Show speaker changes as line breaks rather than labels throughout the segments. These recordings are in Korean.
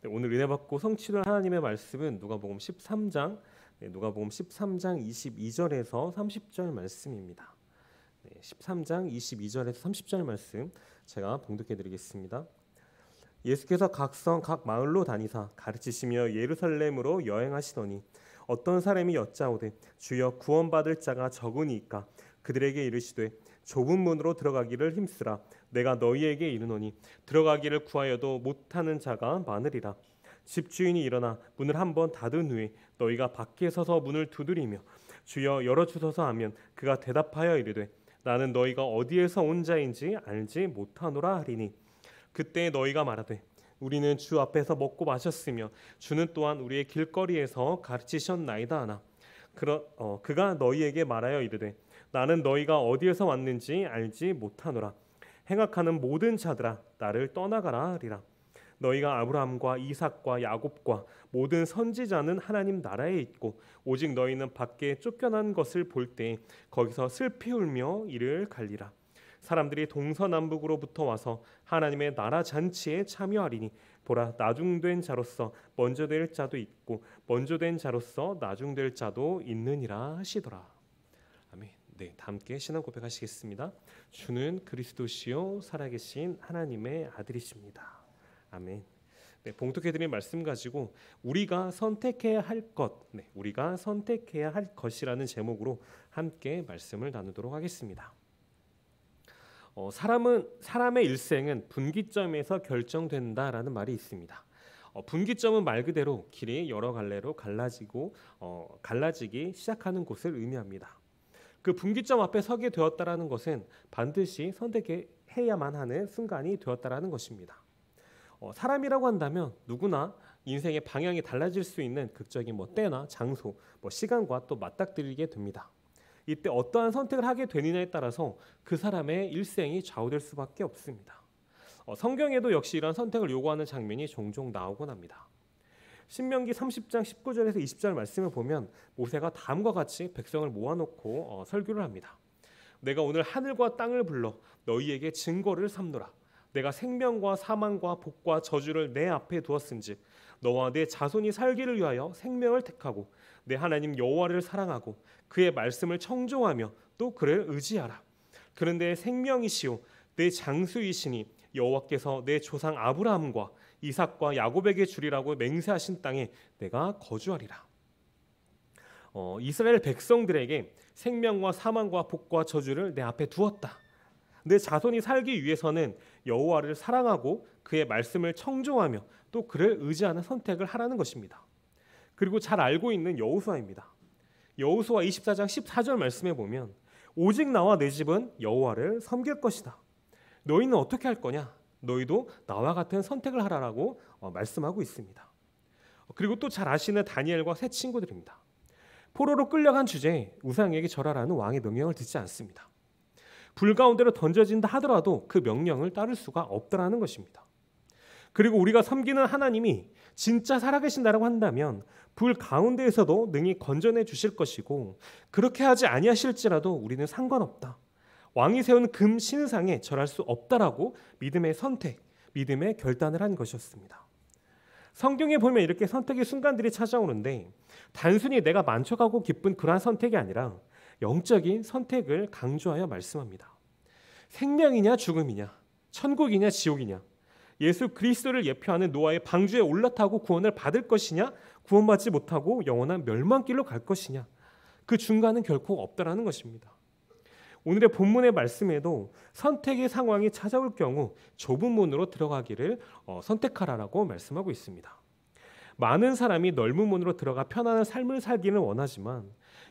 네, 오늘 은혜 받고 성취된 하나님의 말씀은 누가복음 13장 누가복음 13장 22절에서 30절 말씀입니다. 13장 22절에서 30절 말씀 제가 봉독해 드리겠습니다. 예수께서 각 성 각 마을로 다니사 가르치시며 예루살렘으로 여행하시더니 어떤 사람이 여짜오되 주여 구원받을 자가 적으니까 그들에게 이르시되 좁은 문으로 들어가기를 힘쓰라 내가 너희에게 이르노니 들어가기를 구하여도 못하는 자가 많으리라. 집주인이 일어나 문을 한번 닫은 후에 너희가 밖에 서서 문을 두드리며 주여 열어 주소서 하면 그가 대답하여 이르되 나는 너희가 어디에서 온 자인지 알지 못하노라 하리니 그때 너희가 말하되 우리는 주 앞에서 먹고 마셨으며 주는 또한 우리의 길거리에서 가르치셨나이다 하나 그러, 어, 그가 너희에게 말하여 이르되 나는 너희가 어디에서 왔는지 알지 못하노라 행악하는 모든 자들아 나를 떠나가라리라. 너희가 아브라함과 이삭과 야곱과 모든 선지자는 하나님 나라에 있고 오직 너희는 밖에 쫓겨난 것을 볼 때 거기서 슬피 울며 이를 갈리라. 사람들이 동서남북으로부터 와서 하나님의 나라 잔치에 참여하리니 보라 나중된 자로서 먼저 될 자도 있고 먼저 된 자로서 나중될 자도 있느니라 하시더라. 아멘. 네, 함께 신앙 고백하시겠습니다. 주는 그리스도시요 살아계신 하나님의 아들이십니다. 아멘. 네, 봉독해드린 말씀 가지고 우리가 선택해야 할 것, 네, 우리가 선택해야 할 것이라는 제목으로 함께 말씀을 나누도록 하겠습니다. 어, 사람은 사람의 일생은 분기점에서 결정된다라는 말이 있습니다. 어, 분기점은 말 그대로 길이 여러 갈래로 갈라지고 어, 갈라지기 시작하는 곳을 의미합니다. 그 분기점 앞에 서게 되었다라는 것은 반드시 선택해야만 하는 순간이 되었다라는 것입니다. 어, 사람이라고 한다면 누구나 인생의 방향이 달라질 수 있는 극적인 뭐 때나 장소, 뭐 시간과 또 맞닥뜨리게 됩니다. 이때 어떠한 선택을 하게 되느냐에 따라서 그 사람의 일생이 좌우될 수밖에 없습니다. 어, 성경에도 역시 이러 선택을 요구하는 장면이 종종 나오곤 합니다. 신명기 30장 19절에서 20절 말씀을 보면 모세가 다음과 같이 백성을 모아놓고 어, 설교를 합니다. 내가 오늘 하늘과 땅을 불러 너희에게 증거를 삼노라. 내가 생명과 사망과 복과 저주를 내 앞에 두었은즉 너와 내 자손이 살기를 위하여 생명을 택하고 내 하나님 여호와를 사랑하고 그의 말씀을 청종하며 또 그를 의지하라. 그런데 생명이시오 내 장수이시니 여호와께서 내 조상 아브라함과 이삭과 야곱에게 주리라고 맹세하신 땅에 내가 거주하리라. 어, 이스라엘 백성들에게 생명과 사망과 복과 저주를 내 앞에 두었다. 내 자손이 살기 위해서는 여호와를 사랑하고 그의 말씀을 청종하며 또 그를 의지하는 선택을 하라는 것입니다. 그리고 잘 알고 있는 여호수아입니다. 여호수아 24장 14절 말씀에 보면 오직 나와 내 집은 여호와를 섬길 것이다. 너희는 어떻게 할 거냐? 너희도 나와 같은 선택을 하라라고 어, 말씀하고 있습니다. 그리고 또 잘 아시는 다니엘과 세 친구들입니다. 포로로 끌려간 주제에 우상에게 절하라는 왕의 명령을 듣지 않습니다. 불 가운데로 던져진다 하더라도 그 명령을 따를 수가 없다라는 것입니다. 그리고 우리가 섬기는 하나님이 진짜 살아계신다라고 한다면 불 가운데에서도 능히 건져내 주실 것이고 그렇게 하지 아니하실지라도 우리는 상관없다. 왕이 세운 금 신상에 절할 수 없다라고 믿음의 선택, 믿음의 결단을 한 것이었습니다. 성경에 보면 이렇게 선택의 순간들이 찾아오는데 단순히 내가 만족하고 기쁜 그러한 선택이 아니라 영적인 선택을 강조하여 말씀합니다. 생명이냐 죽음이냐, 천국이냐 지옥이냐, 예수 그리스도를 예표하는 노아의 방주에 올라타고 구원을 받을 것이냐, 구원받지 못하고 영원한 멸망길로 갈 것이냐, 그 중간은 결코 없다라는 것입니다. 오늘의 본문의 말씀에도 선택의 상황이 찾아올 경우 좁은 문으로 들어가기를 어, 선택하라라고 말씀하고 있습니다. 많은 사람이 넓은 문으로 들어가 편안한 삶을 살기는 원하지만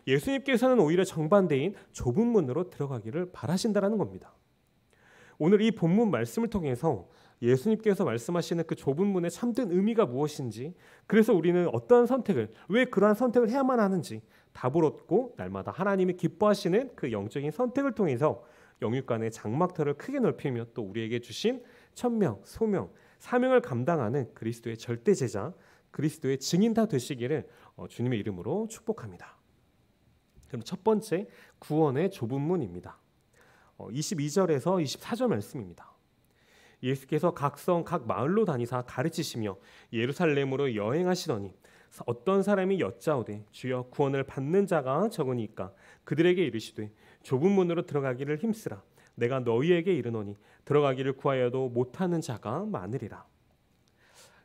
예수님께서는 오히려 정반대인 좁은 문으로 들어가기를 바라신다라는 겁니다. 오늘 이 본문 말씀을 통해서 예수님께서 말씀하시는 그 좁은 문의 참된 의미가 무엇인지, 그래서 우리는 어떠 선택을, 왜 그러한 선택을 해야만 하는지 답을 얻고 날마다 하나님이 기뻐하시는 그 영적인 선택을 통해서 영육간의 장막터를 크게 넓히며 또 우리에게 주신 천명, 소명, 사명을 감당하는 그리스도의 절대 제자, 그리스도의 증인 다 되시기를 어, 주님의 이름으로 축복합니다. 그럼 첫 번째 구원의 좁은 문입니다. 22절에서 어, 24절 말씀입니다. 예수께서 각 성 각 마을로 다니사 가르치시며 예루살렘으로 여행하시더니 어떤 사람이 여짜오되 주여 구원을 받는 자가 적으니까 그들에게 이르시되 좁은 문으로 들어가기를 힘쓰라 내가 너희에게 이르노니 들어가기를 구하여도 못하는 자가 많으리라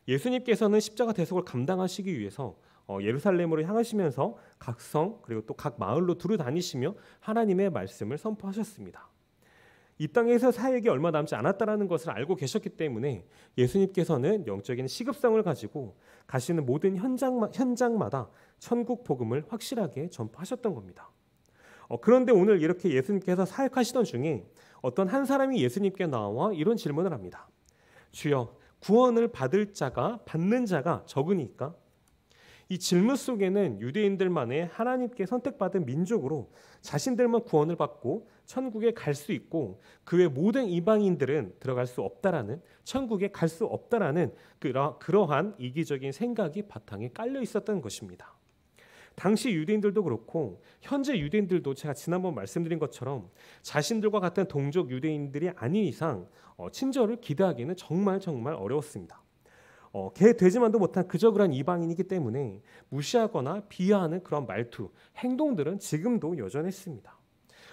예수님께서는 십자가 대속을 감당하시기 위해서 어, 예루살렘으로 향하시면서 각성 그리고 또 각 마을로 두루 다니시며 하나님의 말씀을 선포하셨습니다. 이 땅에서 사역이 얼마 남지 않았다라는 것을 알고 계셨기 때문에 예수님께서는 영적인 시급성을 가지고 가시는 모든 현장 현장마다 천국 복음을 확실하게 전파하셨던 겁니다. 어, 그런데 오늘 이렇게 예수님께서 사역하시던 중에 어떤 한 사람이 예수님께 나와 이런 질문을 합니다. 주여 구원을 받을 자가 받는 자가 적으니까 이 질문 속에는 유대인들만의 하나님께 선택받은 민족으로 자신들만 구원을 받고 천국에 갈 수 있고 그 외 모든 이방인들은 들어갈 수 없다라는 천국에 갈 수 없다라는 그러한 이기적인 생각이 바탕에 깔려 있었던 것입니다. 당시 유대인들도 그렇고 현재 유대인들도 제가 지난번 말씀드린 것처럼 자신들과 같은 동족 유대인들이 아닌 이상 어, 친절을 기대하기는 정말 정말 어려웠습니다. 어, 개 되지만도 못한 그저 그런 이방인이기 때문에 무시하거나 비하하는 그런 말투, 행동들은 지금도 여전했습니다.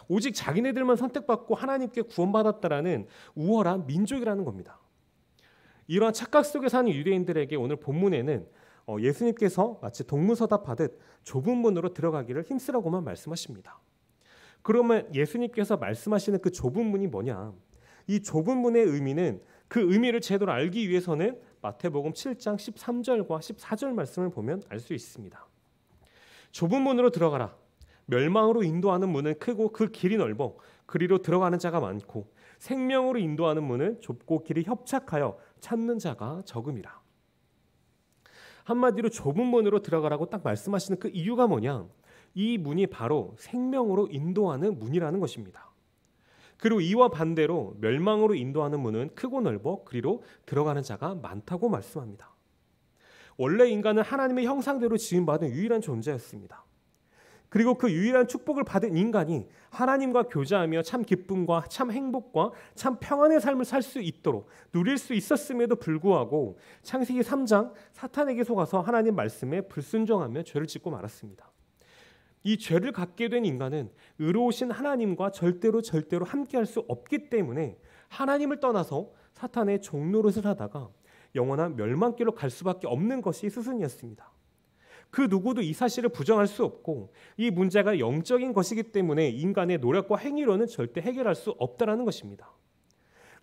오직 자기네들만 선택받고 하나님께 구원받았다라는 우월한 민족이라는 겁니다. 이러한 착각 속에 사는 유대인들에게 오늘 본문에는 어, 예수님께서 마치 동무서답하듯 좁은 문으로 들어가기를 힘쓰라고만 말씀하십니다. 그러면 예수님께서 말씀하시는 그 좁은 문이 뭐냐? 이 좁은 문의 의미는 그 의미를 제대로 알기 위해서는 마태복음 7장 13절과 14절 말씀을 보면 알 수 있습니다. 좁은 문으로 들어가라. 멸망으로 인도하는 문은 크고 그 길이 넓어 그리로 들어가는 자가 많고 생명으로 인도하는 문은 좁고 길이 협착하여 찾는 자가 적음이라. 한마디로 좁은 문으로 들어가라고 딱 말씀하시는 그 이유가 뭐냐? 이 문이 바로 생명으로 인도하는 문이라는 것입니다. 그리고 이와 반대로 멸망으로 인도하는 문은 크고 넓어 그리로 들어가는 자가 많다고 말씀합니다. 원래 인간은 하나님의 형상대로 지음받은 유일한 존재였습니다. 그리고 그 유일한 축복을 받은 인간이 하나님과 교제하며 참 기쁨과 참 행복과 참 평안의 삶을 살 수 있도록 누릴 수 있었음에도 불구하고 창세기 3장 사탄에게 속아서 하나님 말씀에 불순종하며 죄를 짓고 말았습니다. 이 죄를 갖게 된 인간은 의로우신 하나님과 절대로 절대로 함께할 수 없기 때문에 하나님을 떠나서 사탄의 종노릇을 하다가 영원한 멸망길로 갈 수밖에 없는 것이 스승이었습니다그 누구도 이 사실을 부정할 수 없고 이 문제가 영적인 것이기 때문에 인간의 노력과 행위로는 절대 해결할 수 없다라는 것입니다.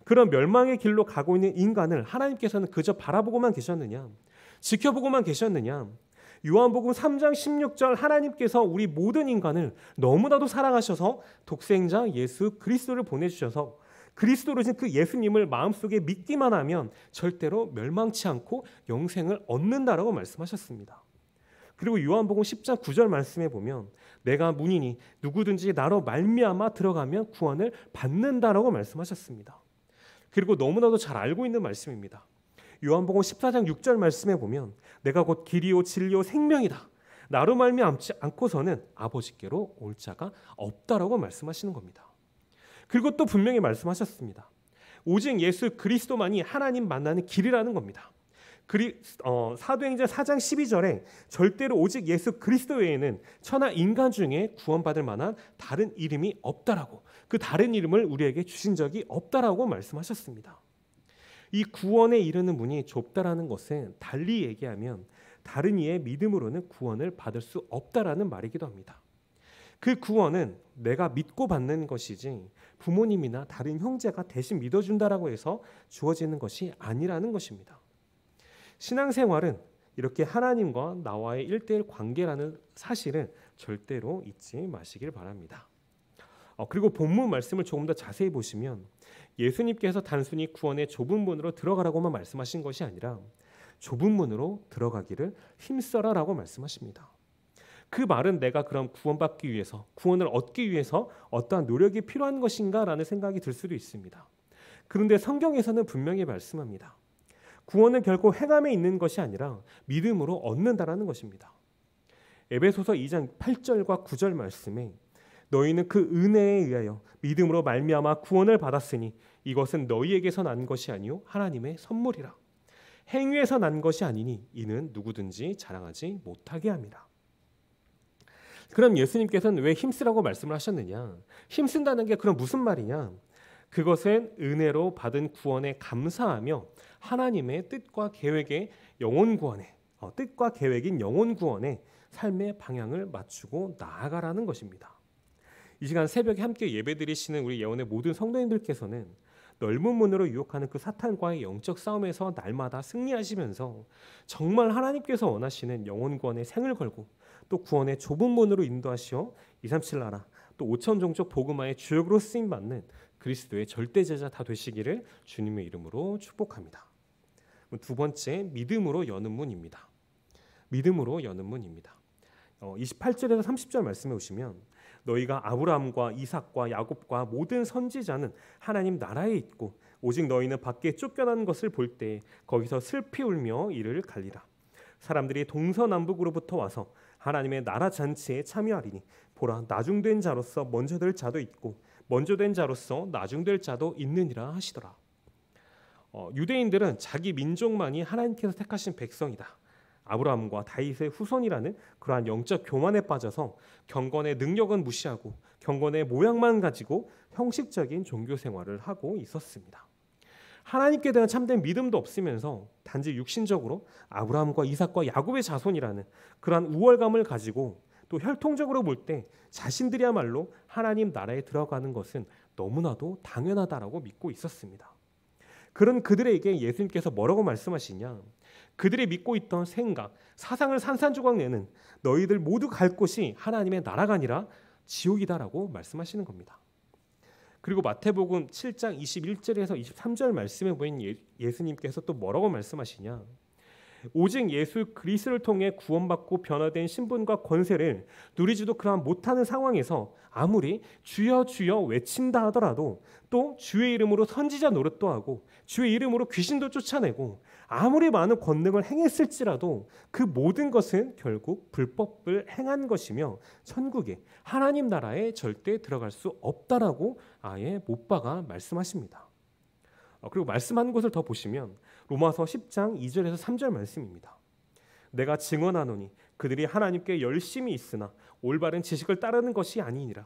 그런 멸망의 길로 가고 있는 인간을 하나님께서는 그저 바라보고만 계셨느냐? 지켜보고만 계셨느냐? 요한복음 3장 16절 하나님께서 우리 모든 인간을 너무나도 사랑하셔서 독생자 예수 그리스도를 보내주셔서 그리스도로신 그 예수님을 마음속에 믿기만 하면 절대로 멸망치 않고 영생을 얻는다라고 말씀하셨습니다. 그리고 요한복음 10장 9절 말씀에 보면 내가 문이니 누구든지 나로 말미암아 들어가면 구원을 받는다라고 말씀하셨습니다. 그리고 너무나도 잘 알고 있는 말씀입니다. 요한복음 14장 6절 말씀에 보면 내가 곧 길이요 진리요 생명이다. 나로 말미암지 않고서는 아버지께로 올 자가 없다라고 말씀하시는 겁니다. 그리고 또 분명히 말씀하셨습니다. 오직 예수 그리스도만이 하나님 만나는 길이라는 겁니다. 그리, 어, 사도행전 4장 12절에 절대로 오직 예수 그리스도 외에는 천하 인간 중에 구원받을 만한 다른 이름이 없다라고 그 다른 이름을 우리에게 주신 적이 없다라고 말씀하셨습니다. 이 구원에 이르는 문이 좁다라는 것은 달리 얘기하면 다른 이의 믿음으로는 구원을 받을 수 없다라는 말이기도 합니다. 그 구원은 내가 믿고 받는 것이지 부모님이나 다른 형제가 대신 믿어준다라고 해서 주어지는 것이 아니라는 것입니다. 신앙생활은 이렇게 하나님과 나와의 일대일 관계라는 사실은 절대로 잊지 마시길 바랍니다. 어, 그리고 본문 말씀을 조금 더 자세히 보시면 예수님께서 단순히 구원의 좁은 문으로 들어가라고만 말씀하신 것이 아니라 좁은 문으로 들어가기를 힘써라라고 말씀하십니다. 그 말은 내가 그럼 구원받기 위해서 구원을 얻기 위해서 어떠한 노력이 필요한 것인가라는 생각이 들 수도 있습니다. 그런데 성경에서는 분명히 말씀합니다. 구원은 결코 행함에 있는 것이 아니라 믿음으로 얻는다라는 것입니다. 에베소서 2장 8절과 9절 말씀에 너희는 그 은혜에 의하여 믿음으로 말미암아 구원을 받았으니 이것은 너희에게서 난 것이 아니요 하나님의 선물이라 행위에서 난 것이 아니니 이는 누구든지 자랑하지 못하게 합니다. 그럼 예수님께서는 왜 힘쓰라고 말씀을 하셨느냐? 힘쓴다는 게 그럼 무슨 말이냐? 그것은 은혜로 받은 구원에 감사하며 하나님의 뜻과 계획의 영혼 구원에 어, 뜻과 계획인 영혼 구원에 삶의 방향을 맞추고 나아가라는 것입니다. 이 시간 새벽에 함께 예배드리시는 우리 예원의 모든 성도님들께서는 넓은 문으로 유혹하는 그 사탄과의 영적 싸움에서 날마다 승리하시면서 정말 하나님께서 원하시는 영혼 권의 생을 걸고 또 구원의 좁은 문으로 인도하시어 237 나라 또 5천 종족 복음화의 주역으로 쓰임 받는 그리스도의 절대 제자 다 되시기를 주님의 이름으로 축복합니다. 두 번째 믿음으로 여는 문입니다. 믿음으로 여는 문입니다. 28절에서 어, 30절 말씀해 보시면 너희가 아브라함과 이삭과 야곱과 모든 선지자는 하나님 나라에 있고 오직 너희는 밖에 쫓겨난 것을 볼 때 거기서 슬피 울며 이를 갈리라. 사람들이 동서남북으로부터 와서 하나님의 나라 잔치에 참여하리니 보라 나중된 자로서 먼저 될 자도 있고 먼저 된 자로서 나중될 자도 있느니라 하시더라. 어, 유대인들은 자기 민족만이 하나님께서 택하신 백성이다. 아브라함과 다윗의 후손이라는 그러한 영적 교만에 빠져서 경건의 능력은 무시하고 경건의 모양만 가지고 형식적인 종교 생활을 하고 있었습니다. 하나님께 대한 참된 믿음도 없으면서 단지 육신적으로 아브라함과 이삭과 야곱의 자손이라는 그러한 우월감을 가지고 또 혈통적으로 볼 때 자신들이야말로 하나님 나라에 들어가는 것은 너무나도 당연하다라고 믿고 있었습니다. 그런 그들에게 예수님께서 뭐라고 말씀하시냐? 그들이 믿고 있던 생각, 사상을 산산조각 내는 너희들 모두 갈 곳이 하나님의 나라가 아니라 지옥이다라고 말씀하시는 겁니다. 그리고 마태복음 7장 21절에서 23절 말씀에 보인 예, 예수님께서 또 뭐라고 말씀하시냐? 오직 예수 그리스도를 통해 구원받고 변화된 신분과 권세를 누리지도 그러한 못하는 상황에서 아무리 주여 주여 외친다 하더라도 또 주의 이름으로 선지자 노릇도 하고 주의 이름으로 귀신도 쫓아내고 아무리 많은 권능을 행했을지라도 그 모든 것은 결국 불법을 행한 것이며 천국에 하나님 나라에 절대 들어갈 수 없다라고 아예 못박가 말씀하십니다. 어, 그리고 말씀한 곳을 더 보시면 로마서 10장 2절에서 3절 말씀입니다. 내가 증언하노니 그들이 하나님께 열심히 있으나 올바른 지식을 따르는 것이 아니니라.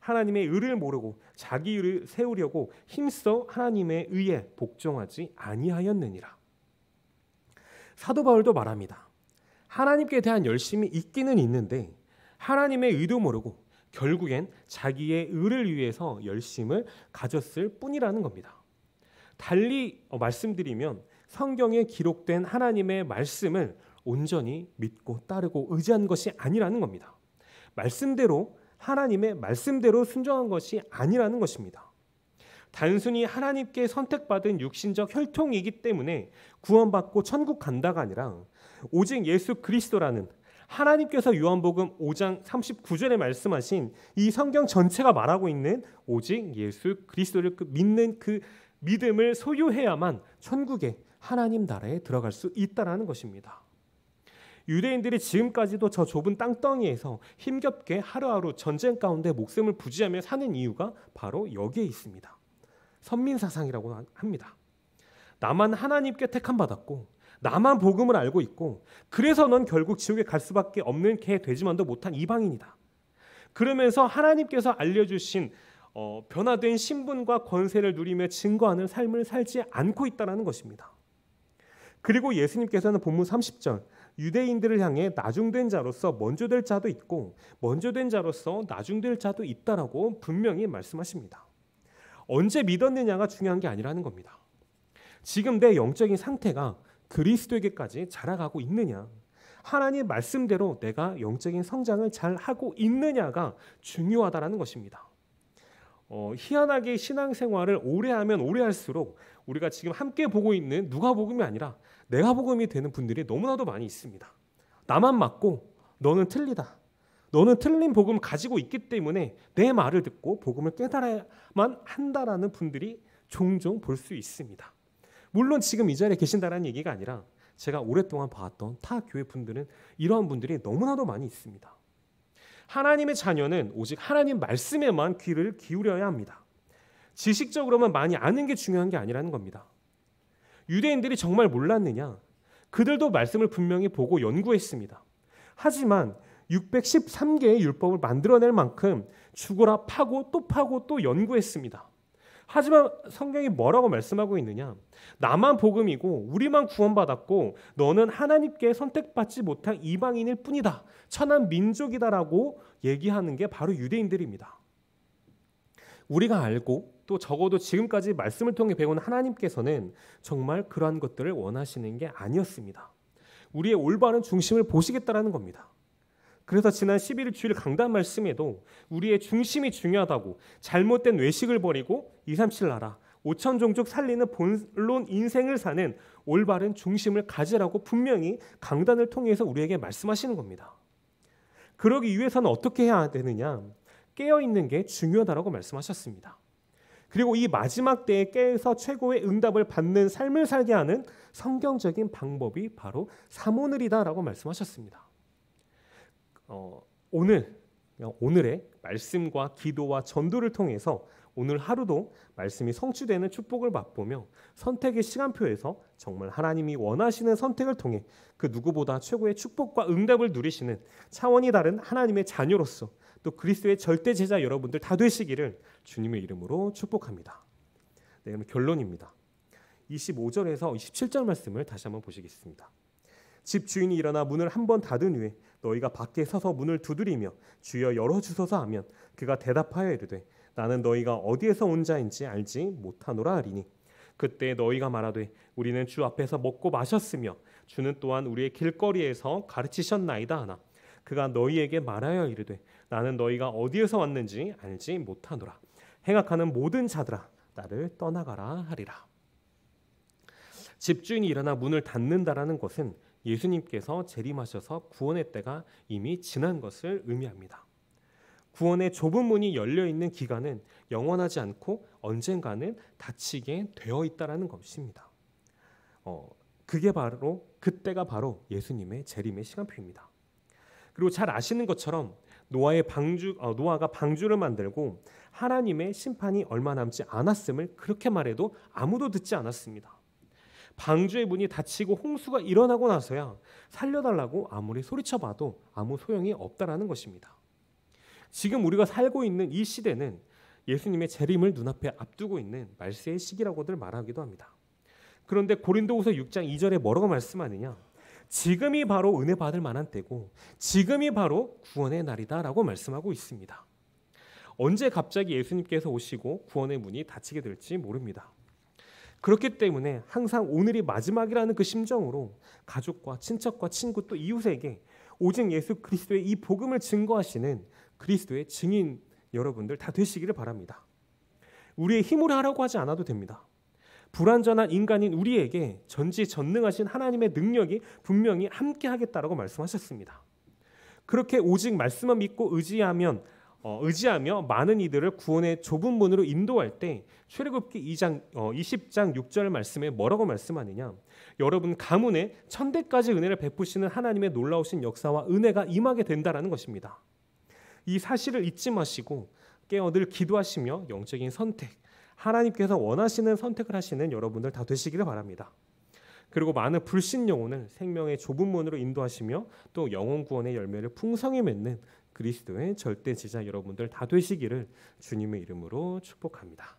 하나님의 의를 모르고 자기 의를 세우려고 힘써 하나님의 의에 복종하지 아니하였느니라. 사도 바울도 말합니다. 하나님께 대한 열심이 있기는 있는데 하나님의 의도 모르고 결국엔 자기의 의를 위해서 열심을 가졌을 뿐이라는 겁니다. 달리 어, 말씀드리면 성경에 기록된 하나님의 말씀을 온전히 믿고 따르고 의지한 것이 아니라는 겁니다. 말씀대로 하나님의 말씀대로 순종한 것이 아니라는 것입니다. 단순히 하나님께 선택받은 육신적 혈통이기 때문에 구원받고 천국 간다가 아니라 오직 예수 그리스도라는 하나님께서 요한복음 5장 39절에 말씀하신 이 성경 전체가 말하고 있는 오직 예수 그리스도를 그 믿는 그 믿음을 소유해야만 천국에 하나님 나라에 들어갈 수 있다라는 것입니다. 유대인들이 지금까지도 저 좁은 땅덩이에서 힘겹게 하루하루 전쟁 가운데 목숨을 부지하며 사는 이유가 바로 여기에 있습니다. 선민 사상이라고 합니다. 나만 하나님께 택함 받았고 나만 복음을 알고 있고 그래서 넌 결국 지옥에 갈 수밖에 없는 개 되지만도 못한 이방인이다. 그러면서 하나님께서 알려주신 어, 변화된 신분과 권세를 누리며 증거하는 삶을 살지 않고 있다는 것입니다. 그리고 예수님께서는 본문 30절 유대인들을 향해 나중된 자로서 먼저 될 자도 있고 먼저 된 자로서 나중될 자도 있다라고 분명히 말씀하십니다. 언제 믿었느냐가 중요한 게 아니라는 겁니다. 지금 내 영적인 상태가 그리스도에게까지 자라가고 있느냐, 하나님 말씀대로 내가 영적인 성장을 잘 하고 있느냐가 중요하다라는 것입니다. 어, 희한하게 신앙생활을 오래 하면 오래 할수록 우리가 지금 함께 보고 있는 누가 복음이 아니라 내가 복음이 되는 분들이 너무나도 많이 있습니다. 나만 맞고 너는 틀리다. 너는 틀린 복음을 가지고 있기 때문에 내 말을 듣고 복음을 깨달아야만 한다라는 분들이 종종 볼 수 있습니다. 물론 지금 이 자리에 계신다라는 얘기가 아니라 제가 오랫동안 봤던 타 교회 분들은 이러한 분들이 너무나도 많이 있습니다. 하나님의 자녀는 오직 하나님 말씀에만 귀를 기울여야 합니다. 지식적으로만 많이 아는 게 중요한 게 아니라는 겁니다. 유대인들이 정말 몰랐느냐? 그들도 말씀을 분명히 보고 연구했습니다. 하지만 613개의 율법을 만들어낼 만큼 죽어라 파고 또 파고 또 연구했습니다. 하지만 성경이 뭐라고 말씀하고 있느냐? 나만 복음이고 우리만 구원받았고 너는 하나님께 선택받지 못한 이방인일 뿐이다. 천한 민족이다라고 얘기하는 게 바로 유대인들입니다. 우리가 알고 또 적어도 지금까지 말씀을 통해 배운 하나님께서는 정말 그러한 것들을 원하시는 게 아니었습니다. 우리의 올바른 중심을 보시겠다라는 겁니다. 그래서 지난 11일 주일 강단 말씀에도 우리의 중심이 중요하다고 잘못된 외식을 버리고 237 나라 5천 종족 살리는 본론 인생을 사는 올바른 중심을 가지라고 분명히 강단을 통해서 우리에게 말씀하시는 겁니다. 그러기 위해서는 어떻게 해야 되느냐? 깨어 있는 게중요하다고 말씀하셨습니다. 그리고 이 마지막 때에 깨서 최고의 응답을 받는 삶을 살게 하는 성경적인 방법이 바로 사모늘이다라고 말씀하셨습니다. 어, 오늘 오늘의 말씀과 기도와 전도를 통해서 오늘 하루도 말씀이 성취되는 축복을 맛보며 선택의 시간표에서 정말 하나님이 원하시는 선택을 통해 그 누구보다 최고의 축복과 응답을 누리시는 차원이 다른 하나님의 자녀로서 또 그리스도의 절대 제자 여러분들 다 되시기를 주님의 이름으로 축복합니다. 네, 그럼 결론입니다. 25절에서 27절 말씀을 다시 한번 보시겠습니다. 집 주인이 일어나 문을 한 번 닫은 후에 너희가 밖에 서서 문을 두드리며 주여 열어 주소서 하면 그가 대답하여 이르되 나는 너희가 어디에서 온 자인지 알지 못하노라 하리니 그때 너희가 말하되 우리는 주 앞에서 먹고 마셨으며 주는 또한 우리의 길거리에서 가르치셨나이다 하나 그가 너희에게 말하여 이르되 나는 너희가 어디에서 왔는지 알지 못하노라 행악하는 모든 자들아 나를 떠나가라 하리라 집주인이 일어나 문을 닫는다라는 것은 예수님께서 재림하셔서 구원의 때가 이미 지난 것을 의미합니다. 구원의 좁은 문이 열려 있는 기간은 영원하지 않고 언젠가는 닫히게 되어 있다라는 것입니다. 어, 그게 바로 그때가 바로 예수님의 재림의 시간표입니다. 그리고 잘 아시는 것처럼 노아의 방주 어, 노아가 방주를 만들고 하나님의 심판이 얼마 남지 않았음을 그렇게 말해도 아무도 듣지 않았습니다. 방주의 문이 닫히고 홍수가 일어나고 나서야 살려달라고 아무리 소리쳐봐도 아무 소용이 없다라는 것입니다. 지금 우리가 살고 있는 이 시대는 예수님의 재림을 눈앞에 앞두고 있는 말세의 시기라고들 말하기도 합니다. 그런데 고린도후서 6장 2절에 뭐라고 말씀하느냐? 지금이 바로 은혜 받을 만한 때고 지금이 바로 구원의 날이다라고 말씀하고 있습니다. 언제 갑자기 예수님께서 오시고 구원의 문이 닫히게 될지 모릅니다. 그렇기 때문에 항상 오늘이 마지막이라는 그 심정으로 가족과 친척과 친구 또 이웃에게 오직 예수 그리스도의 이 복음을 증거하시는 그리스도의 증인 여러분들 다 되시기를 바랍니다. 우리의 힘으로 하라고 하지 않아도 됩니다. 불완전한 인간인 우리에게 전지전능하신 하나님의 능력이 분명히 함께 하겠다라고 말씀하셨습니다. 그렇게 오직 말씀만 믿고 의지하면 어, 의지하며 많은 이들을 구원의 좁은 문으로 인도할 때 출애굽기 2장 어, 20장 6절 말씀에 뭐라고 말씀하느냐? 여러분 가문에 천대까지 은혜를 베푸시는 하나님의 놀라우신 역사와 은혜가 임하게 된다라는 것입니다. 이 사실을 잊지 마시고 깨어 늘 기도하시며 영적인 선택 하나님께서 원하시는 선택을 하시는 여러분들 다 되시기를 바랍니다. 그리고 많은 불신 영혼을 생명의 좁은 문으로 인도하시며 또 영혼 구원의 열매를 풍성히 맺는 그리스도의 절대 지자 여러분들 다 되시기를 주님의 이름으로 축복합니다.